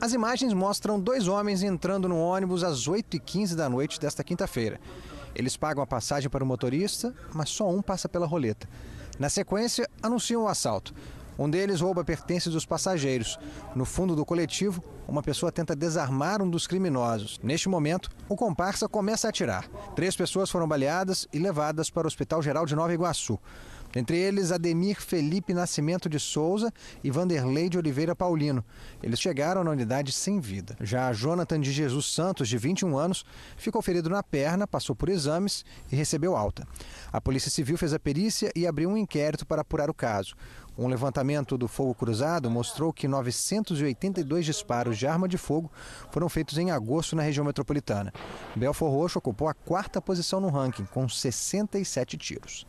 As imagens mostram dois homens entrando no ônibus às 8h15 da noite desta quinta-feira. Eles pagam a passagem para o motorista, mas só um passa pela roleta. Na sequência, anunciam o assalto. Um deles rouba pertences dos passageiros. No fundo do coletivo, uma pessoa tenta desarmar um dos criminosos. Neste momento, o comparsa começa a atirar. Três pessoas foram baleadas e levadas para o Hospital Geral de Nova Iguaçu. Entre eles, Ademir Felipe Nascimento de Souza e Vanderlei de Oliveira Paulino. Eles chegaram na unidade sem vida. Já Jonathan de Jesus Santos, de 21 anos, ficou ferido na perna, passou por exames e recebeu alta. A Polícia Civil fez a perícia e abriu um inquérito para apurar o caso. Um levantamento do fogo cruzado mostrou que 982 disparos de arma de fogo foram feitos em agosto na região metropolitana. Belfor Roxo ocupou a quarta posição no ranking, com 67 tiros.